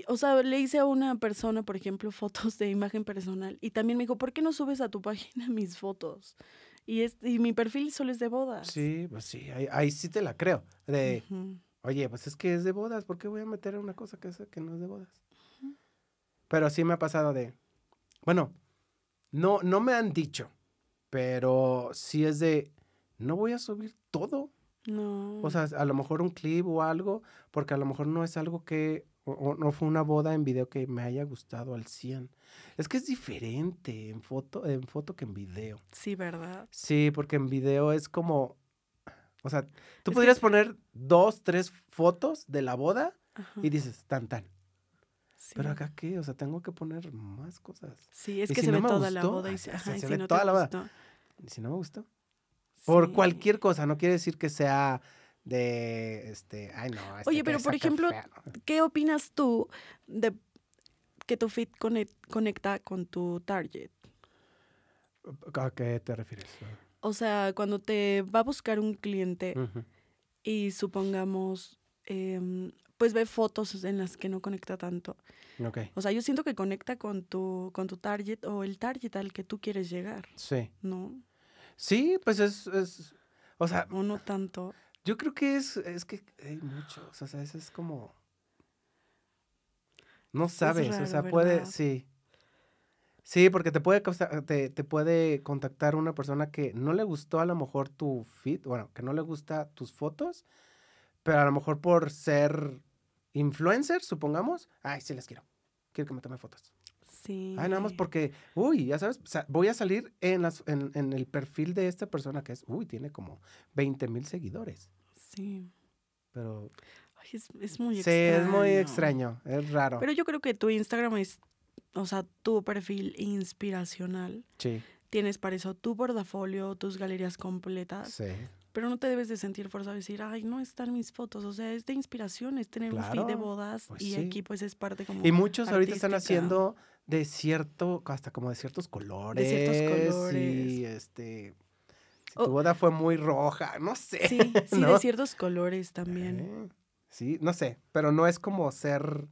o sea, le hice a una persona, por ejemplo, fotos de imagen personal y también me dijo, ¿por qué no subes a tu página mis fotos? Y, mi perfil solo es de bodas. Sí, pues sí, ahí, sí te la creo. De, oye, pues es que es de bodas, ¿por qué voy a meter una cosa que, que no es de bodas? Pero sí me ha pasado de, bueno, no, no me han dicho, pero sí es de, no voy a subir todo. No. O sea, a lo mejor un clip o algo, porque a lo mejor no es algo que o, no fue una boda en video que me haya gustado al 100. Es que es diferente en foto, en foto que en video. Sí, ¿verdad? Sí, porque en video es como, o sea, tú podrías poner dos, tres fotos de la boda y dices, tan, tan. Pero acá qué, o sea, tengo que poner más cosas. Sí, es que se no ve toda la boda y si no me gustó. Por cualquier cosa, no quiere decir que sea de, este, ay no. Oye, pero por ejemplo, ¿qué opinas tú de que tu feed conecta con tu target? ¿A qué te refieres? O sea, cuando te va a buscar un cliente y supongamos, em, pues ve fotos en las que no conecta tanto. Okay. O sea, yo siento que conecta con tu, con tu target o el target al que tú quieres llegar. Sí. ¿No? Sí, pues es, es o sea... O no tanto. Yo creo que es, es que hay muchos, o sea, eso es como... No sabes, o sea, puede, sí. Sí, porque te puede, te, te puede contactar una persona que no le gustó a lo mejor tu feed, bueno, que no le gusta tus fotos, pero a lo mejor por ser influencer, supongamos, ay, sí les quiero, quiero que me tome fotos. Sí. Ay, nada más porque, uy, ya sabes, voy a salir en, las, en, en el perfil de esta persona que es, uy, tiene como 20 mil seguidores. Sí. Pero... es, muy extraño. Sí, es muy extraño, es raro. Pero yo creo que tu Instagram es, o sea, tu perfil inspiracional. Sí. Tienes para eso tu portafolio, tus galerías completas. Sí. Pero no te debes de sentir forzado a decir, ay, no están mis fotos. O sea, es de inspiración, es tener un feed de bodas pues y aquí pues es parte como. Y muchos ahorita están haciendo de cierto, hasta como de ciertos colores. De ciertos colores. este tu oh. boda fue muy roja, no sé. Sí, sí, de ciertos colores también. Eh, sí, no sé, pero no es como ser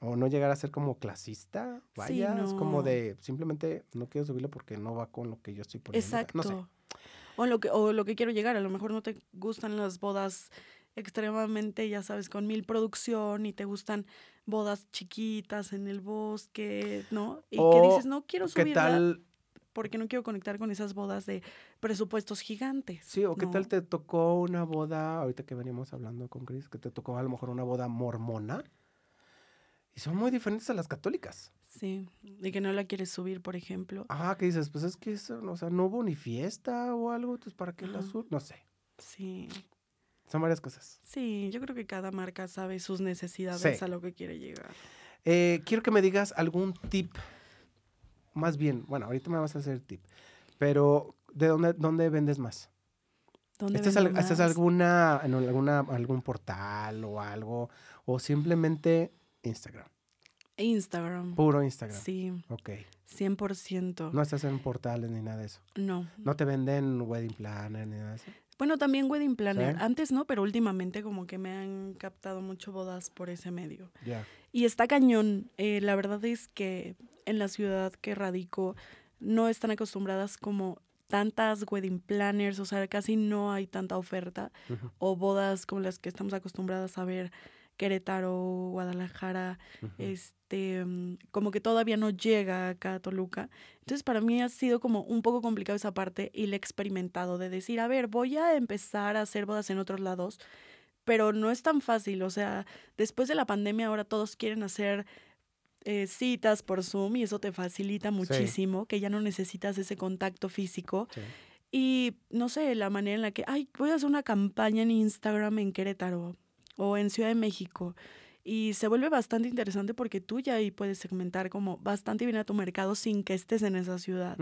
o no llegar a ser como clasista, vaya, es como de simplemente no quiero subirlo porque no va con lo que yo estoy poniendo. Exacto. O lo que o lo que quiero llegar, a lo mejor no te gustan las bodas extremadamente, ya sabes, con mil producción y te gustan bodas chiquitas en el bosque, ¿no? Y que dices, no quiero subirla. ¿Qué tal porque no quiero conectar con esas bodas de presupuestos gigantes. Sí, o qué tal te tocó una boda, ahorita que veníamos hablando con Chris, que te tocó a lo mejor una boda mormona. Y son muy diferentes a las católicas. Sí, y que no la quieres subir, por ejemplo. Ah, que dices, pues es que eso, o sea, no hubo ni fiesta o algo, entonces pues, ¿para qué la subir? No sé. Sí. Son varias cosas. Sí, yo creo que cada marca sabe sus necesidades a lo que quiere llegar. Eh, quiero que me digas algún tip más bien, bueno, ahorita me vas a hacer tip, pero ¿de dónde, dónde vendes más? ¿Dónde ¿Estás, alguna, en alguna, algún portal o algo? ¿O simplemente Instagram? Instagram. Puro Instagram. Sí. Ok. 100%. No estás en portales ni nada de eso. No. No te venden wedding planner ni nada de eso. Bueno, también wedding planner. Antes no, pero últimamente como que me han captado mucho bodas por ese medio. Y está cañón. Eh, la verdad es que en la ciudad que radico no están acostumbradas como tantas wedding planners, o sea, casi no hay tanta oferta o bodas como las que estamos acostumbradas a ver Querétaro, Guadalajara, este, mm, como que todavía no llega acá a Toluca. Entonces para mí ha sido como un poco complicado esa parte y la he experimentado de decir, a ver, voy a empezar a hacer bodas en otros lados, pero no es tan fácil, o sea, después de la pandemia ahora todos quieren hacer eh, citas por Zoom y eso te facilita muchísimo, que ya no necesitas ese contacto físico. Y no sé, la manera en la que, ay, voy a hacer una campaña en Instagram en Querétaro o en Ciudad de México. Y se vuelve bastante interesante porque tú ya ahí puedes segmentar como bastante bien a tu mercado sin que estés en esa ciudad.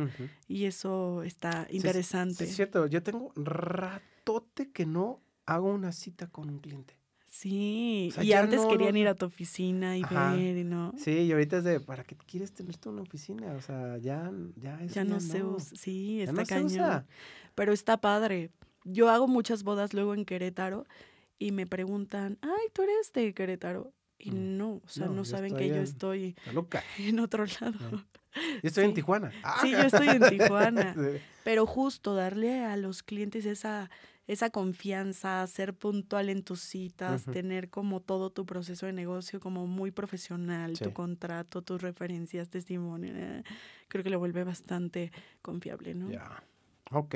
Y eso está interesante. es, cierto, yo tengo ratote que no hago una cita con un cliente. Sí, y antes querían ir a tu oficina y ver, ¿no? Sí, y ahorita es de, ¿para qué quieres tener tú una oficina? O sea, ya, ya es. Ya no, ya se no. usa, sí, está cañón. Pero está padre. Yo hago muchas bodas luego en Querétaro y me preguntan, ay, tú eres de Querétaro. Y mm. no, o sea, no, saben que yo estoy en otro lado. Yo estoy en Tijuana. Ah. Sí, yo estoy en Tijuana. Pero justo darle a los clientes esa, esa confianza, ser puntual en tus citas, tener como todo tu proceso de negocio como muy profesional, tu contrato, tus referencias, testimonio, eh, creo que lo vuelve bastante confiable, ¿no? Ya. Yeah. Ok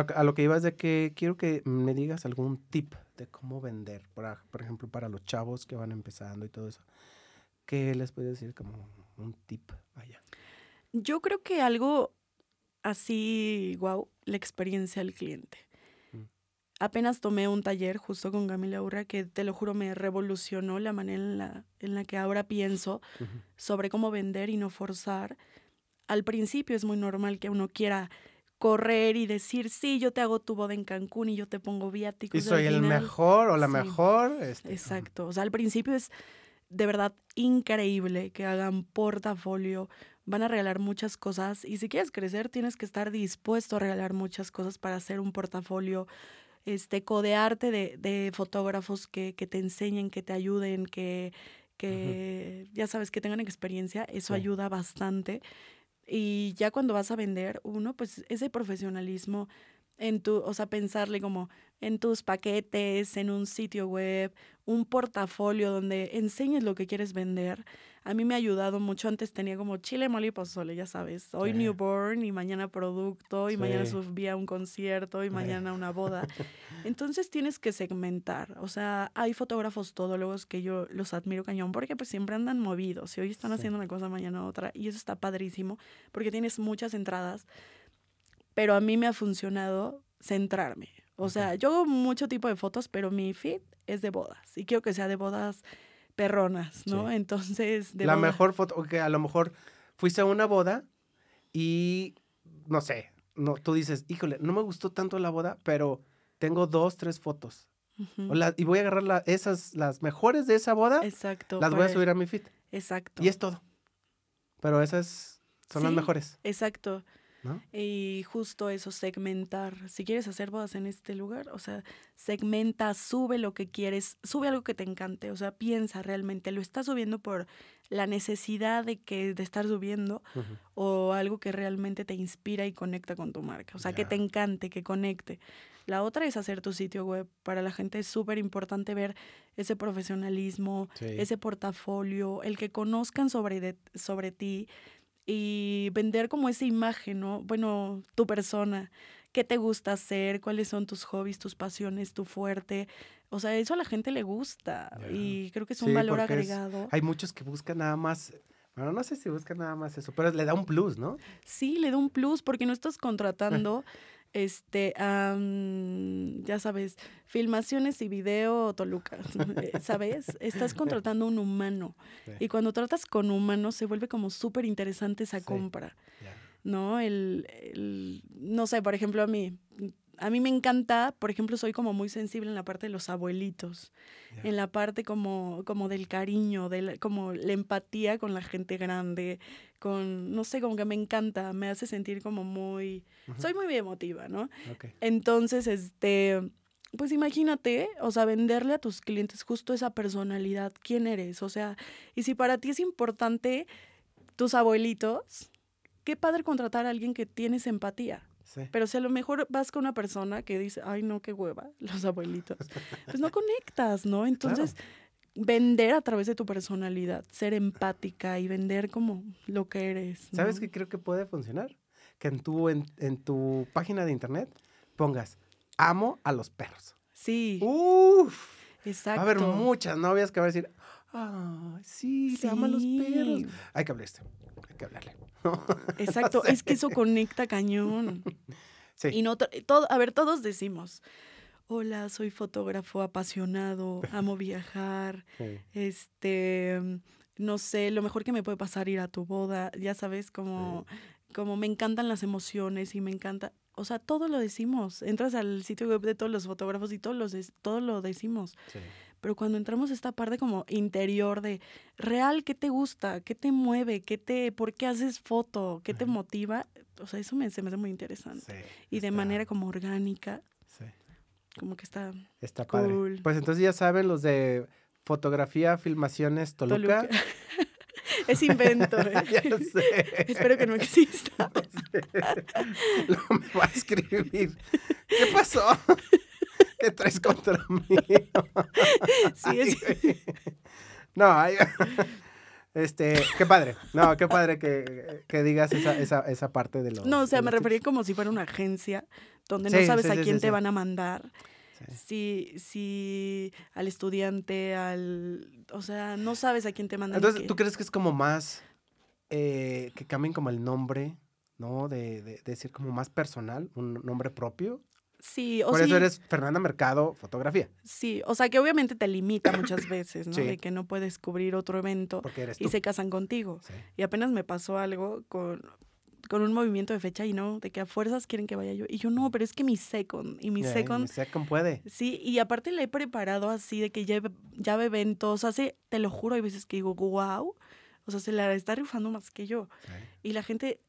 a lo que ibas de que quiero que me digas algún tip de cómo vender, por ejemplo, para los chavos que van empezando y todo eso. ¿Qué les puedes decir como un tip? allá? Yo creo que algo así, wow, la experiencia del cliente. Mm. Apenas tomé un taller justo con Camila Urra que te lo juro me revolucionó la manera en la, en la que ahora pienso sobre cómo vender y no forzar. Al principio es muy normal que uno quiera correr y decir, sí, yo te hago tu boda en Cancún y yo te pongo viáticos. Y soy el mejor o la mejor. Este, Exacto. O sea, al principio es de verdad increíble que hagan portafolio. Van a regalar muchas cosas y si quieres crecer tienes que estar dispuesto a regalar muchas cosas para hacer un portafolio, este, codearte de, de fotógrafos que, te enseñen, que te ayuden, que, que ya sabes que tengan experiencia. Eso ayuda bastante. Y ya cuando vas a vender uno, pues ese profesionalismo en tu, o sea, pensarle como en tus paquetes, en un sitio web, un portafolio donde enseñes lo que quieres vender. A mí me ha ayudado mucho. Antes tenía como chile, mole y pozole, ya sabes. Hoy newborn y mañana producto y mañana subía a un concierto y mañana una boda. Entonces tienes que segmentar. O sea, hay fotógrafos todólogos que yo los admiro cañón porque pues siempre andan movidos. Y hoy están haciendo una cosa, mañana otra. Y eso está padrísimo porque tienes muchas entradas pero a mí me ha funcionado centrarme. O sea, yo hago mucho tipo de fotos, pero mi feed es de bodas y quiero que sea de bodas perronas, ¿no? Entonces, de la mejor foto, que a lo mejor fuiste a una boda y no sé, no, tú dices, híjole, no me gustó tanto la boda, pero tengo dos, tres fotos. y voy a agarrar esas, las mejores de esa boda. Exacto. Las voy a subir a mi feed. Exacto. Y es todo. Pero esas son las mejores. Exacto. Y justo eso, segmentar. Si quieres hacer bodas en este lugar, o sea, segmenta, sube lo que quieres, sube algo que te encante, o sea, piensa realmente, ¿lo estás subiendo por la necesidad de, que, de estar subiendo o algo que realmente te inspira y conecta con tu marca? O sea, que te encante, que conecte. La otra es hacer tu sitio web. Para la gente es súper importante ver ese profesionalismo, ese portafolio, el que conozcan sobre, sobre ti y vender como esa imagen, ¿no? Bueno, tu persona, qué te gusta hacer, cuáles son tus hobbies, tus pasiones, tu fuerte. O sea, eso a la gente le gusta y creo que es un valor agregado. hay muchos que buscan nada más bueno, no sé si buscan nada más eso, pero le da un plus, ¿no? Sí, le da un plus porque no estás contratando este, ya sabes, filmaciones y video Toluca, eh, ¿sabes? Estás contratando un humano y cuando tratas con humanos se vuelve como súper interesante esa compra, ¿no? El, no sé, por ejemplo, a mí, a mí me encanta, por ejemplo, soy como muy sensible en la parte de los abuelitos, en la parte como, como del cariño, como la empatía con la gente grande, con, no sé, como que me encanta, me hace sentir como muy, soy muy emotiva, ¿no? Entonces, este, pues imagínate, o sea, venderle a tus clientes justo esa personalidad, quién eres, o sea, y si para ti es importante tus abuelitos, qué padre contratar a alguien que tienes empatía. Pero si a lo mejor vas con una persona que dice, ay, no, qué hueva, los abuelitos, pues no conectas, ¿no? Entonces, vender a través de tu personalidad, ser empática y vender como lo que eres. ¿Sabes qué creo que puede funcionar? Que en tu, en, tu página de internet pongas, amo a los perros. Sí. Uf. Exacto. Va a haber muchas novias que van a decir, ah, sí, se a aman los perros. Hay que hablarle, hay que hablarle. Exacto, es que eso conecta cañón. Y no todo, a ver, todos decimos, hola, soy fotógrafo apasionado, amo viajar, este, no sé, lo mejor que me puede pasar ir a tu boda, ya sabes, como, como me encantan las emociones y me encanta, o sea, todo lo decimos, entras al sitio web de todos los fotógrafos y todos los, todo lo decimos. Sí. Pero cuando entramos a esta parte como interior de real, ¿qué te gusta? ¿Qué te mueve? ¿Qué te, ¿Por qué haces foto? ¿Qué te motiva? O sea, eso me, se me hace muy interesante. y de manera como orgánica. Sí. Como que está, está cool. Pues entonces ya saben los de fotografía, filmaciones, Toluca. Es invento. ¿eh? sé. Espero que no exista. Lo me a escribir. ¿Qué pasó? tres traes contra mí? sí, es... No, hay... Este, qué padre. No, qué padre que, digas esa, esa, esa, parte de lo. No, o sea, me referí como si fuera una agencia donde no sabes a quién te van a mandar. Sí, sí. al estudiante, al. O sea, no sabes a quién te mandan. Entonces, ¿tú crees que es como más. Eh, que cambien como el nombre, ¿no? De, de, de, decir como más personal, un nombre propio. Sí, o Por eso eres Fernanda Mercado, fotografía. Sí, o sea que obviamente te limita muchas veces, ¿no? De que no puedes cubrir otro evento Porque eres y se casan contigo. Y apenas me pasó algo con, un movimiento de fecha y no, de que a fuerzas quieren que vaya yo. Y yo no, pero es que mi second, y mi second. puede. Sí, y aparte la he preparado así, de que ya, ya eventos, hace, te lo juro, hay veces que digo, wow, o sea, se la está rifando más que yo. Y la gente,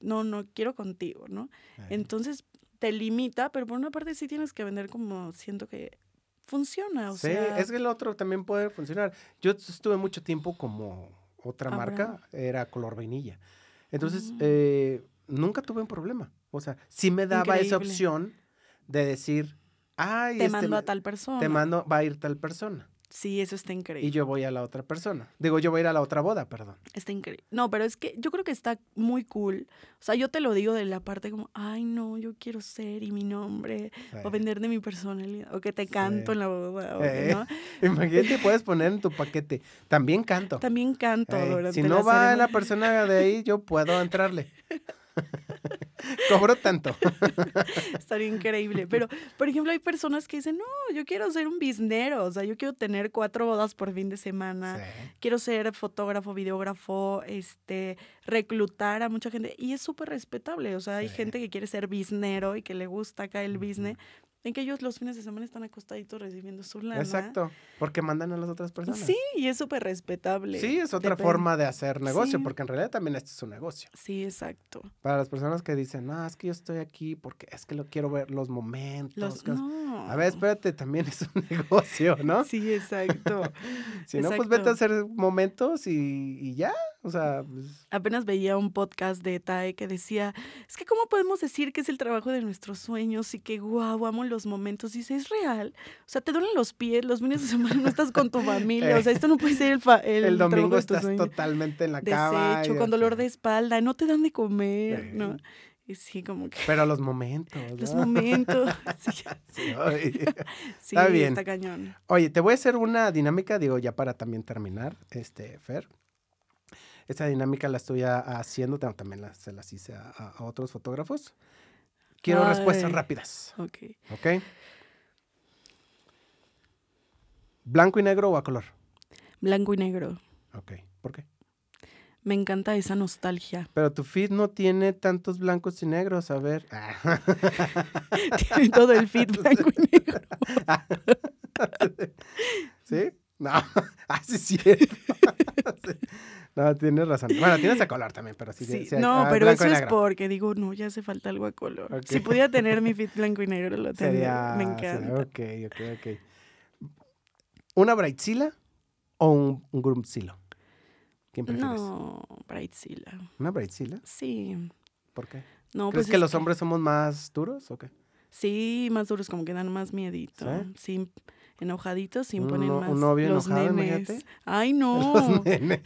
no, no quiero contigo, ¿no? Entonces, te limita, pero por una parte sí tienes que vender como siento que funciona. O sí, es que el otro también puede funcionar. Yo estuve mucho tiempo como otra ah, marca, era color vainilla. Entonces, ah. eh, nunca tuve un problema. O sea, sí me daba esa opción de decir, ay, te este mando a tal persona. Te mando, va a ir tal persona. Sí, eso está increíble. Y yo voy a la otra persona. Digo, yo voy a ir a la otra boda, perdón. Está increíble. No, pero es que yo creo que está muy cool. O sea, yo te lo digo de la parte como, ay, no, yo quiero ser y mi nombre, o vender de mi personalidad, o que te canto en la boda. Eh, imagínate, puedes poner en tu paquete, también canto. También canto. Eh, si no va la persona de ahí, yo puedo entrarle. Cobró tanto. Estaría increíble. Pero, por ejemplo, hay personas que dicen, no, yo quiero ser un biznero, o sea, yo quiero tener cuatro bodas por fin de semana, quiero ser fotógrafo, videógrafo, este, reclutar a mucha gente. Y es súper respetable, o sea, hay gente que quiere ser biznero y que le gusta acá el business, en que ellos los fines de semana están acostaditos recibiendo su lana. Exacto, porque mandan a las otras personas. Sí, y es súper respetable. Sí, es otra forma de hacer negocio, porque en realidad también esto es un negocio. Sí, exacto. Para las personas que dicen, no, es que yo estoy aquí porque es que lo quiero ver los momentos. no. A ver, espérate, también es un negocio, ¿no? Sí, exacto. si no, pues vete a hacer momentos y, y ya. O sea, pues, apenas veía un podcast de TAE que decía, es que cómo podemos decir que es el trabajo de nuestros sueños y que guau, amo los momentos. Y dice, es real. O sea, te duelen los pies, los fines de semana no estás con tu familia. O sea, eh, esto no puede ser el fa el, domingo estás totalmente en la Desecho, con dolor de espalda, no te dan de comer, ¿no? Y sí, como que... Pero los momentos. Los momentos. sí, sí, está bien. Está cañón. Oye, te voy a hacer una dinámica, digo, ya para también terminar, este, Fer esa dinámica la estoy haciendo, también se las hice a, otros fotógrafos. Quiero respuestas rápidas. Ok. Ok. ¿Blanco y negro o a color? Blanco y negro. Ok. ¿Por qué? Me encanta esa nostalgia. Pero tu fit no tiene tantos blancos y negros, a ver. tiene todo el feed blanco y negro. ¿Sí? No, así ah, es. No, tienes razón. Bueno, tienes a color también, pero sí. no, ah, pero eso es porque digo, no, ya hace falta algo a color. Si pudiera tener mi fit blanco y negro, lo tendría. Me encanta. ok, ok, ok. ¿Una Brightzilla o un, un ¿Quién prefieres? No, Brightzilla. ¿Una Brightzilla? Sí. ¿Por qué? No, ¿Crees pues que los hombres somos más duros o qué? Sí, más duros, como que dan más miedito. ¿Sí? Sin enojaditos sin poner más. Un novio los enojado, nenes. Ay, no. Los nenes.